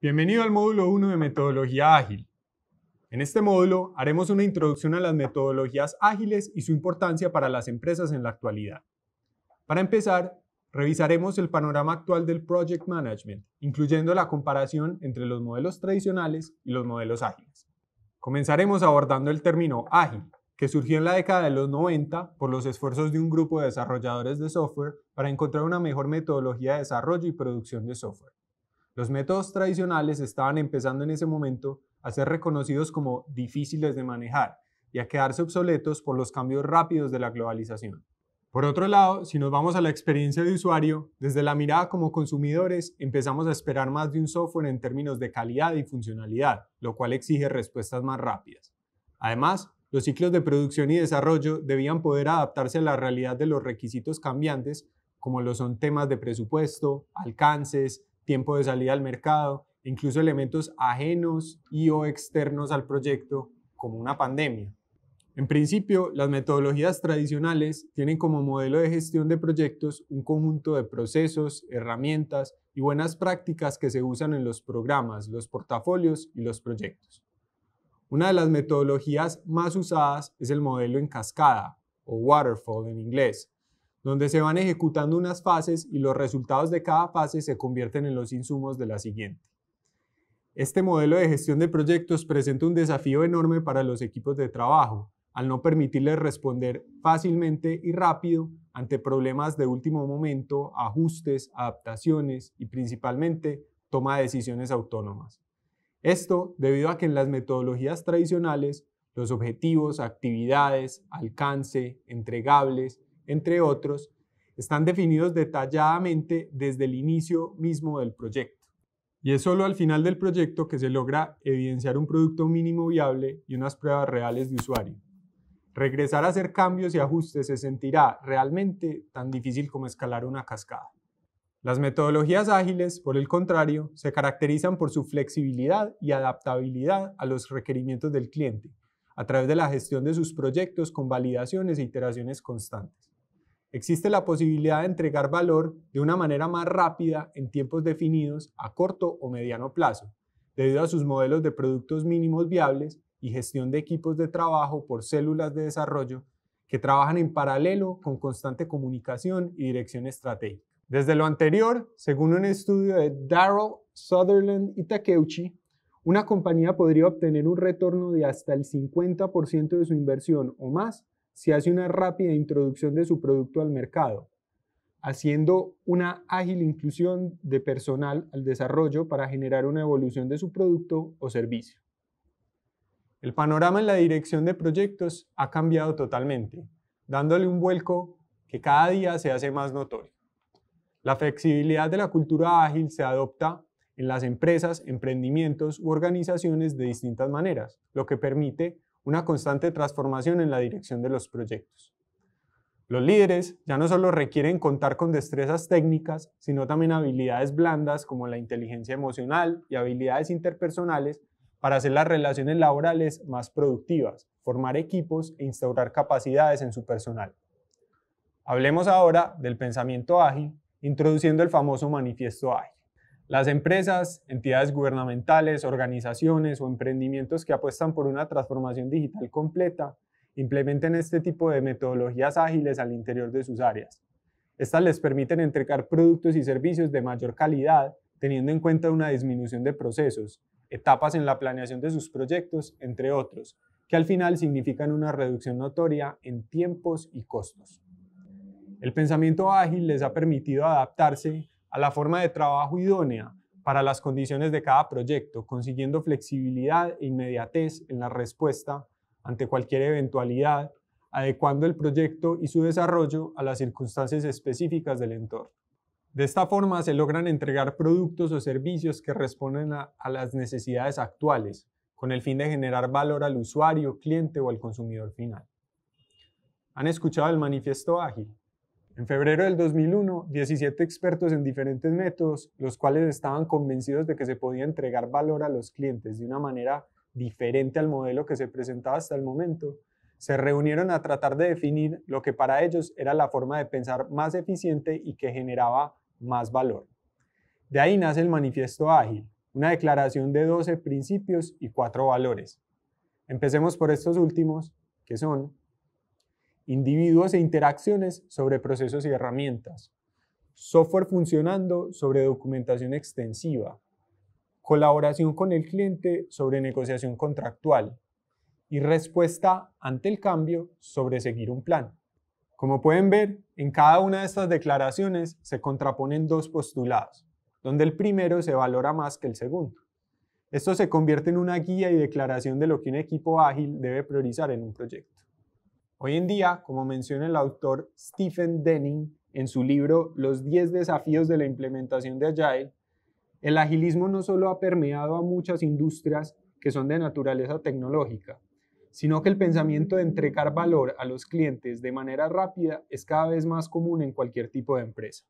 Bienvenido al módulo 1 de Metodología Ágil. En este módulo haremos una introducción a las metodologías ágiles y su importancia para las empresas en la actualidad. Para empezar, revisaremos el panorama actual del Project Management, incluyendo la comparación entre los modelos tradicionales y los modelos ágiles. Comenzaremos abordando el término ágil, que surgió en la década de los 90 por los esfuerzos de un grupo de desarrolladores de software para encontrar una mejor metodología de desarrollo y producción de software. Los métodos tradicionales estaban empezando en ese momento a ser reconocidos como difíciles de manejar y a quedarse obsoletos por los cambios rápidos de la globalización. Por otro lado, si nos vamos a la experiencia de usuario, desde la mirada como consumidores empezamos a esperar más de un software en términos de calidad y funcionalidad, lo cual exige respuestas más rápidas. Además, los ciclos de producción y desarrollo debían poder adaptarse a la realidad de los requisitos cambiantes, como lo son temas de presupuesto, alcances, tiempo de salida al mercado, incluso elementos ajenos y o externos al proyecto, como una pandemia. En principio, las metodologías tradicionales tienen como modelo de gestión de proyectos un conjunto de procesos, herramientas y buenas prácticas que se usan en los programas, los portafolios y los proyectos. Una de las metodologías más usadas es el modelo en cascada, o waterfall en inglés, donde se van ejecutando unas fases y los resultados de cada fase se convierten en los insumos de la siguiente. Este modelo de gestión de proyectos presenta un desafío enorme para los equipos de trabajo, al no permitirles responder fácilmente y rápido ante problemas de último momento, ajustes, adaptaciones y principalmente toma de decisiones autónomas. Esto debido a que en las metodologías tradicionales los objetivos, actividades, alcance, entregables entre otros, están definidos detalladamente desde el inicio mismo del proyecto. Y es solo al final del proyecto que se logra evidenciar un producto mínimo viable y unas pruebas reales de usuario. Regresar a hacer cambios y ajustes se sentirá realmente tan difícil como escalar una cascada. Las metodologías ágiles, por el contrario, se caracterizan por su flexibilidad y adaptabilidad a los requerimientos del cliente, a través de la gestión de sus proyectos con validaciones e iteraciones constantes. Existe la posibilidad de entregar valor de una manera más rápida en tiempos definidos a corto o mediano plazo, debido a sus modelos de productos mínimos viables y gestión de equipos de trabajo por células de desarrollo que trabajan en paralelo con constante comunicación y dirección estratégica. Desde lo anterior, según un estudio de Darrell, Sutherland y Takeuchi, una compañía podría obtener un retorno de hasta el 50% de su inversión o más se hace una rápida introducción de su producto al mercado, haciendo una ágil inclusión de personal al desarrollo para generar una evolución de su producto o servicio. El panorama en la dirección de proyectos ha cambiado totalmente, dándole un vuelco que cada día se hace más notorio. La flexibilidad de la cultura ágil se adopta en las empresas, emprendimientos u organizaciones de distintas maneras, lo que permite una constante transformación en la dirección de los proyectos. Los líderes ya no solo requieren contar con destrezas técnicas, sino también habilidades blandas como la inteligencia emocional y habilidades interpersonales para hacer las relaciones laborales más productivas, formar equipos e instaurar capacidades en su personal. Hablemos ahora del pensamiento ágil, introduciendo el famoso manifiesto ágil. Las empresas, entidades gubernamentales, organizaciones o emprendimientos que apuestan por una transformación digital completa implementen este tipo de metodologías ágiles al interior de sus áreas. Estas les permiten entregar productos y servicios de mayor calidad, teniendo en cuenta una disminución de procesos, etapas en la planeación de sus proyectos, entre otros, que al final significan una reducción notoria en tiempos y costos. El pensamiento ágil les ha permitido adaptarse a la forma de trabajo idónea para las condiciones de cada proyecto, consiguiendo flexibilidad e inmediatez en la respuesta ante cualquier eventualidad, adecuando el proyecto y su desarrollo a las circunstancias específicas del entorno. De esta forma se logran entregar productos o servicios que responden a, a las necesidades actuales, con el fin de generar valor al usuario, cliente o al consumidor final. ¿Han escuchado el manifiesto ágil? En febrero del 2001, 17 expertos en diferentes métodos, los cuales estaban convencidos de que se podía entregar valor a los clientes de una manera diferente al modelo que se presentaba hasta el momento, se reunieron a tratar de definir lo que para ellos era la forma de pensar más eficiente y que generaba más valor. De ahí nace el Manifiesto Ágil, una declaración de 12 principios y 4 valores. Empecemos por estos últimos, que son individuos e interacciones sobre procesos y herramientas, software funcionando sobre documentación extensiva, colaboración con el cliente sobre negociación contractual y respuesta ante el cambio sobre seguir un plan. Como pueden ver, en cada una de estas declaraciones se contraponen dos postulados, donde el primero se valora más que el segundo. Esto se convierte en una guía y declaración de lo que un equipo ágil debe priorizar en un proyecto. Hoy en día, como menciona el autor Stephen Denning en su libro Los 10 desafíos de la implementación de Agile, el agilismo no solo ha permeado a muchas industrias que son de naturaleza tecnológica, sino que el pensamiento de entregar valor a los clientes de manera rápida es cada vez más común en cualquier tipo de empresa.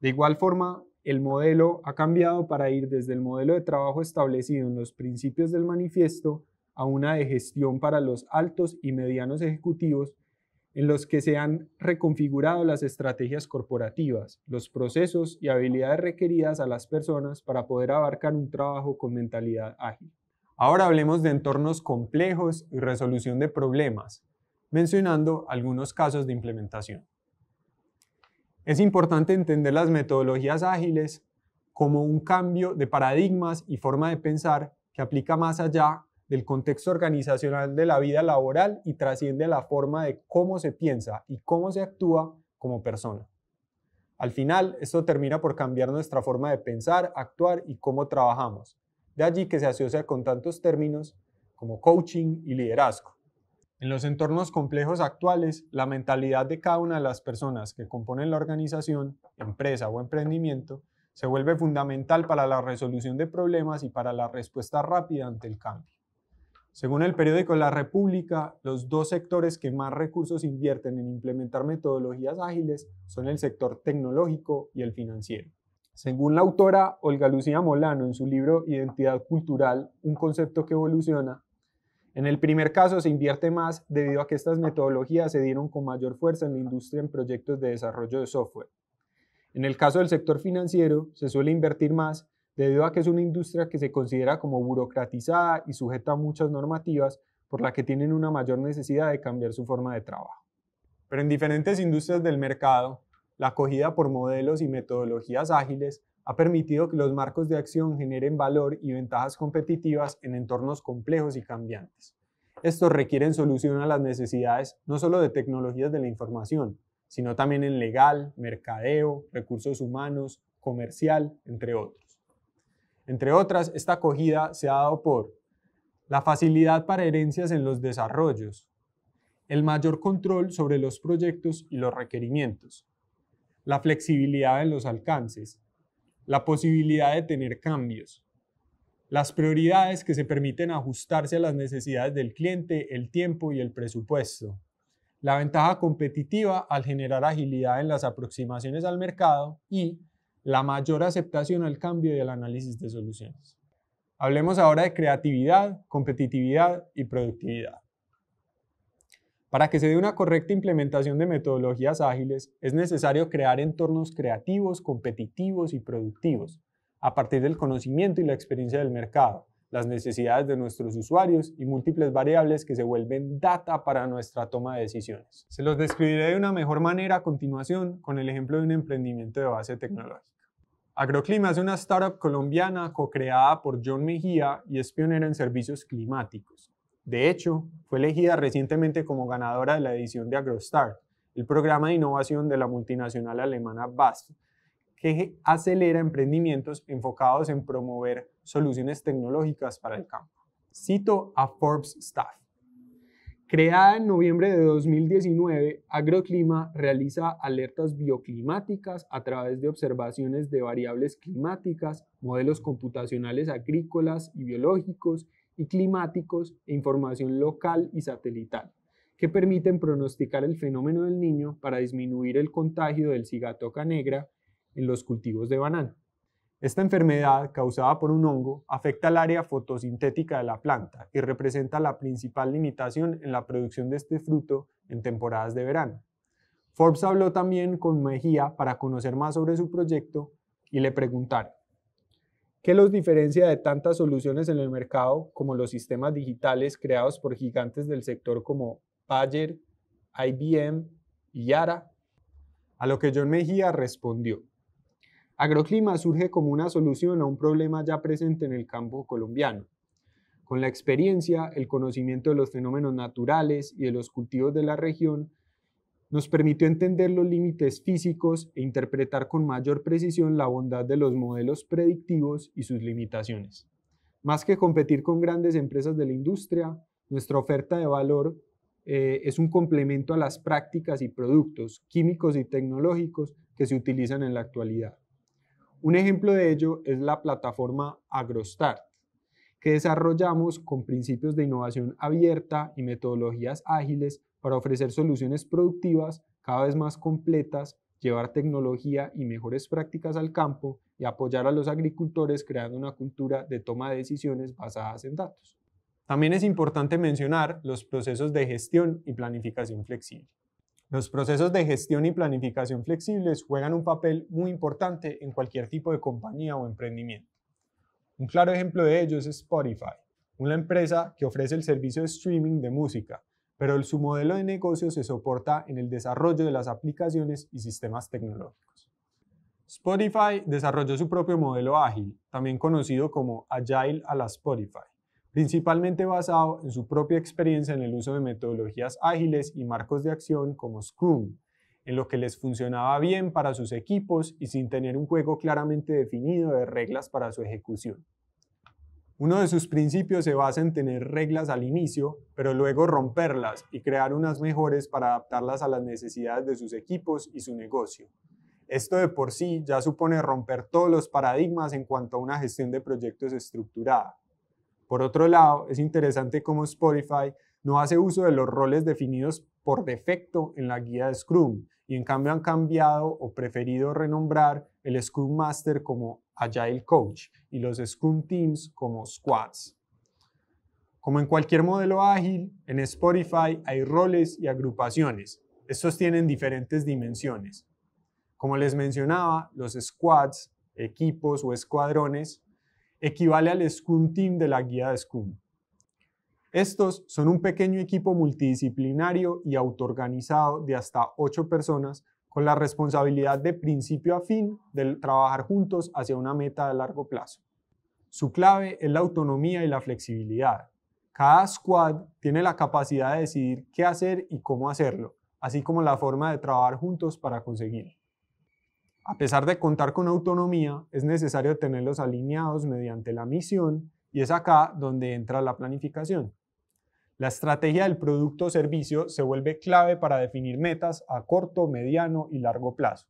De igual forma, el modelo ha cambiado para ir desde el modelo de trabajo establecido en los principios del manifiesto a una de gestión para los altos y medianos ejecutivos en los que se han reconfigurado las estrategias corporativas, los procesos y habilidades requeridas a las personas para poder abarcar un trabajo con mentalidad ágil. Ahora hablemos de entornos complejos y resolución de problemas, mencionando algunos casos de implementación. Es importante entender las metodologías ágiles como un cambio de paradigmas y forma de pensar que aplica más allá del contexto organizacional de la vida laboral y trasciende la forma de cómo se piensa y cómo se actúa como persona. Al final, esto termina por cambiar nuestra forma de pensar, actuar y cómo trabajamos. De allí que se asocia con tantos términos como coaching y liderazgo. En los entornos complejos actuales, la mentalidad de cada una de las personas que componen la organización, empresa o emprendimiento se vuelve fundamental para la resolución de problemas y para la respuesta rápida ante el cambio. Según el periódico La República, los dos sectores que más recursos invierten en implementar metodologías ágiles son el sector tecnológico y el financiero. Según la autora Olga Lucía Molano en su libro Identidad Cultural, un concepto que evoluciona, en el primer caso se invierte más debido a que estas metodologías se dieron con mayor fuerza en la industria en proyectos de desarrollo de software. En el caso del sector financiero, se suele invertir más debido a que es una industria que se considera como burocratizada y sujeta a muchas normativas, por la que tienen una mayor necesidad de cambiar su forma de trabajo. Pero en diferentes industrias del mercado, la acogida por modelos y metodologías ágiles ha permitido que los marcos de acción generen valor y ventajas competitivas en entornos complejos y cambiantes. Estos requieren solución a las necesidades no solo de tecnologías de la información, sino también en legal, mercadeo, recursos humanos, comercial, entre otros. Entre otras, esta acogida se ha dado por la facilidad para herencias en los desarrollos, el mayor control sobre los proyectos y los requerimientos, la flexibilidad en los alcances, la posibilidad de tener cambios, las prioridades que se permiten ajustarse a las necesidades del cliente, el tiempo y el presupuesto, la ventaja competitiva al generar agilidad en las aproximaciones al mercado y la mayor aceptación al cambio y al análisis de soluciones. Hablemos ahora de creatividad, competitividad y productividad. Para que se dé una correcta implementación de metodologías ágiles, es necesario crear entornos creativos, competitivos y productivos, a partir del conocimiento y la experiencia del mercado, las necesidades de nuestros usuarios y múltiples variables que se vuelven data para nuestra toma de decisiones. Se los describiré de una mejor manera a continuación con el ejemplo de un emprendimiento de base tecnológica. Agroclima es una startup colombiana co-creada por John Mejía y es pionera en servicios climáticos. De hecho, fue elegida recientemente como ganadora de la edición de AgroStart, el programa de innovación de la multinacional alemana BASF, que acelera emprendimientos enfocados en promover soluciones tecnológicas para el campo. Cito a Forbes Staff. Creada en noviembre de 2019, Agroclima realiza alertas bioclimáticas a través de observaciones de variables climáticas, modelos computacionales agrícolas y biológicos y climáticos e información local y satelital, que permiten pronosticar el fenómeno del niño para disminuir el contagio del cigatoca negra en los cultivos de banano. Esta enfermedad, causada por un hongo, afecta al área fotosintética de la planta y representa la principal limitación en la producción de este fruto en temporadas de verano. Forbes habló también con Mejía para conocer más sobre su proyecto y le preguntaron, ¿qué los diferencia de tantas soluciones en el mercado como los sistemas digitales creados por gigantes del sector como Bayer, IBM y Yara? A lo que John Mejía respondió, Agroclima surge como una solución a un problema ya presente en el campo colombiano. Con la experiencia, el conocimiento de los fenómenos naturales y de los cultivos de la región, nos permitió entender los límites físicos e interpretar con mayor precisión la bondad de los modelos predictivos y sus limitaciones. Más que competir con grandes empresas de la industria, nuestra oferta de valor eh, es un complemento a las prácticas y productos químicos y tecnológicos que se utilizan en la actualidad. Un ejemplo de ello es la plataforma AgroStart, que desarrollamos con principios de innovación abierta y metodologías ágiles para ofrecer soluciones productivas cada vez más completas, llevar tecnología y mejores prácticas al campo y apoyar a los agricultores creando una cultura de toma de decisiones basadas en datos. También es importante mencionar los procesos de gestión y planificación flexible. Los procesos de gestión y planificación flexibles juegan un papel muy importante en cualquier tipo de compañía o emprendimiento. Un claro ejemplo de ello es Spotify, una empresa que ofrece el servicio de streaming de música, pero su modelo de negocio se soporta en el desarrollo de las aplicaciones y sistemas tecnológicos. Spotify desarrolló su propio modelo ágil, también conocido como Agile a la Spotify, principalmente basado en su propia experiencia en el uso de metodologías ágiles y marcos de acción como Scrum, en lo que les funcionaba bien para sus equipos y sin tener un juego claramente definido de reglas para su ejecución. Uno de sus principios se basa en tener reglas al inicio, pero luego romperlas y crear unas mejores para adaptarlas a las necesidades de sus equipos y su negocio. Esto de por sí ya supone romper todos los paradigmas en cuanto a una gestión de proyectos estructurada, por otro lado, es interesante cómo Spotify no hace uso de los roles definidos por defecto en la guía de Scrum y en cambio han cambiado o preferido renombrar el Scrum Master como Agile Coach y los Scrum Teams como Squads. Como en cualquier modelo ágil, en Spotify hay roles y agrupaciones. Estos tienen diferentes dimensiones. Como les mencionaba, los squads, equipos o escuadrones equivale al Scrum Team de la guía de Scrum. Estos son un pequeño equipo multidisciplinario y autoorganizado de hasta ocho personas con la responsabilidad de principio a fin de trabajar juntos hacia una meta de largo plazo. Su clave es la autonomía y la flexibilidad. Cada squad tiene la capacidad de decidir qué hacer y cómo hacerlo, así como la forma de trabajar juntos para conseguirlo. A pesar de contar con autonomía, es necesario tenerlos alineados mediante la misión y es acá donde entra la planificación. La estrategia del producto o servicio se vuelve clave para definir metas a corto, mediano y largo plazo.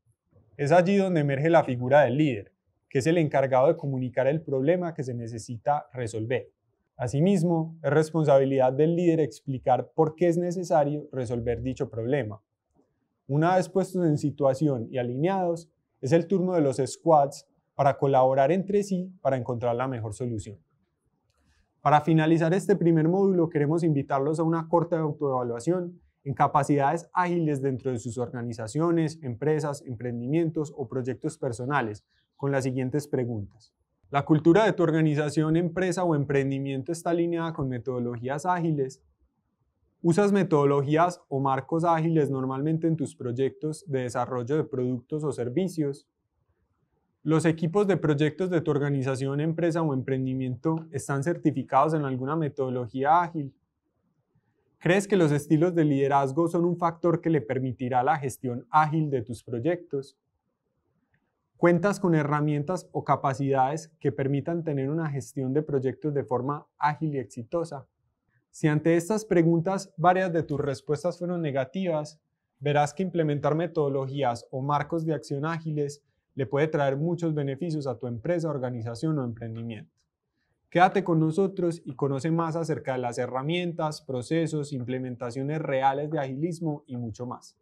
Es allí donde emerge la figura del líder, que es el encargado de comunicar el problema que se necesita resolver. Asimismo, es responsabilidad del líder explicar por qué es necesario resolver dicho problema, una vez puestos en situación y alineados, es el turno de los squads para colaborar entre sí para encontrar la mejor solución. Para finalizar este primer módulo, queremos invitarlos a una corta autoevaluación en capacidades ágiles dentro de sus organizaciones, empresas, emprendimientos o proyectos personales con las siguientes preguntas. ¿La cultura de tu organización, empresa o emprendimiento está alineada con metodologías ágiles? ¿Usas metodologías o marcos ágiles normalmente en tus proyectos de desarrollo de productos o servicios? ¿Los equipos de proyectos de tu organización, empresa o emprendimiento están certificados en alguna metodología ágil? ¿Crees que los estilos de liderazgo son un factor que le permitirá la gestión ágil de tus proyectos? ¿Cuentas con herramientas o capacidades que permitan tener una gestión de proyectos de forma ágil y exitosa? Si ante estas preguntas varias de tus respuestas fueron negativas, verás que implementar metodologías o marcos de acción ágiles le puede traer muchos beneficios a tu empresa, organización o emprendimiento. Quédate con nosotros y conoce más acerca de las herramientas, procesos, implementaciones reales de agilismo y mucho más.